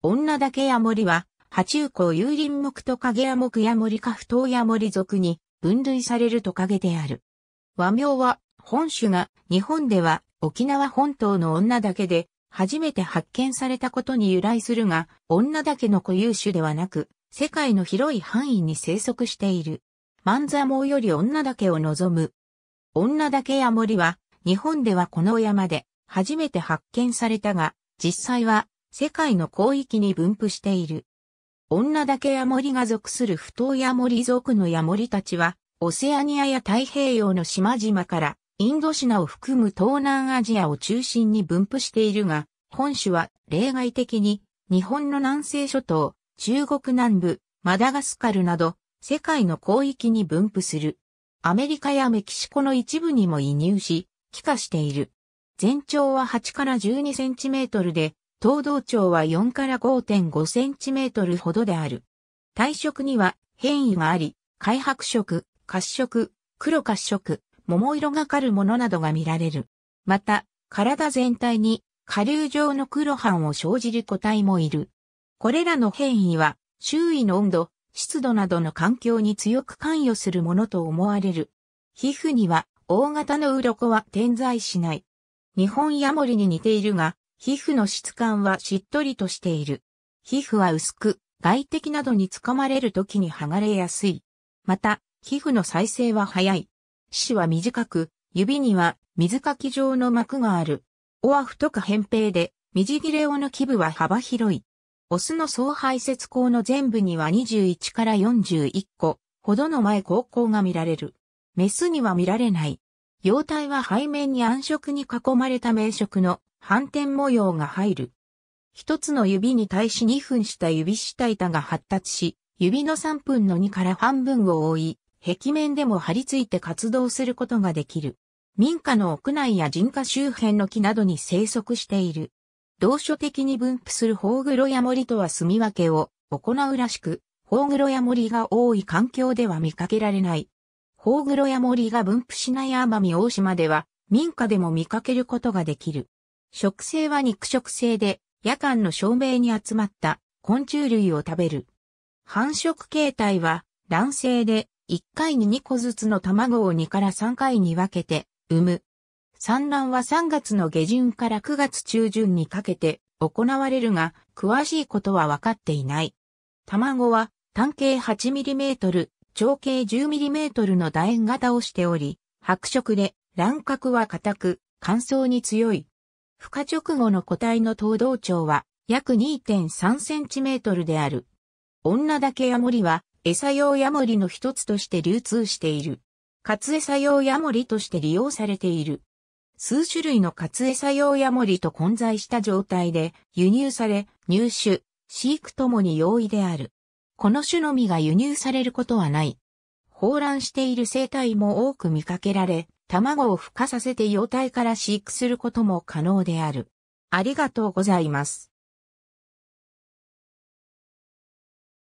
女だけヤモリは、爬虫孔有林木トカゲヤモクヤモリ科不当ヤモリ族に分類されるトカゲである。和名は、本種が日本では沖縄本島の女だけで初めて発見されたことに由来するが、女だけの固有種ではなく、世界の広い範囲に生息している。万座網より女だけを望む。女だけヤモリは、日本ではこの山で初めて発見されたが、実際は世界の広域に分布している。女だけヤモリが属する不当ヤモリ族のヤモリたちは、オセアニアや太平洋の島々から、インドシナを含む東南アジアを中心に分布しているが、本種は例外的に、日本の南西諸島、中国南部、マダガスカルなど、世界の広域に分布する。アメリカやメキシコの一部にも移入し、帰化している。全長は8から12センチメートルで、東道長は4から5.5センチメートルほどである。体色には変異があり、開白色、褐色、黒褐色、桃色がかるものなどが見られる。また、体全体に下流状の黒斑を生じる個体もいる。これらの変異は、周囲の温度、湿度などの環境に強く関与するものと思われる。皮膚には、大型の鱗は点在しない。日本ヤモリに似ているが、皮膚の質感はしっとりとしている。皮膚は薄く、外敵などにつかまれる時に剥がれやすい。また、皮膚の再生は早い。脂は短く、指には水かき状の膜がある。オアフとか扁平で、みじ切れ尾の基部は幅広い。オスの総排泄口の全部には21から41個ほどの前高校が見られる。メスには見られない。幼体は背面に暗色に囲まれた名色の反転模様が入る。一つの指に対し2分した指下板が発達し、指の3分の2から半分を覆い、壁面でも張り付いて活動することができる。民家の屋内や人家周辺の木などに生息している。同所的に分布するホウグロヤモリとは住み分けを行うらしく、ホウグロヤモリが多い環境では見かけられない。ホウグロヤモリが分布しない奄美大島では民家でも見かけることができる。食性は肉食性で、夜間の照明に集まった昆虫類を食べる。繁殖形態は卵性で1回に2個ずつの卵を2から3回に分けて産む。産卵は3月の下旬から9月中旬にかけて行われるが、詳しいことは分かっていない。卵は単径 8mm、長径 10mm の楕円型をしており、白色で卵殻は硬く、乾燥に強い。孵化直後の個体の頭道長は約 2.3cm である。女だけヤモリは餌用ヤモリの一つとして流通している。カエ餌用ヤモリとして利用されている。数種類のカエ餌用ヤモリと混在した状態で輸入され、入手、飼育ともに容易である。この種のみが輸入されることはない。放卵している生態も多く見かけられ、卵を孵化させて幼体から飼育することも可能である。ありがとうございます。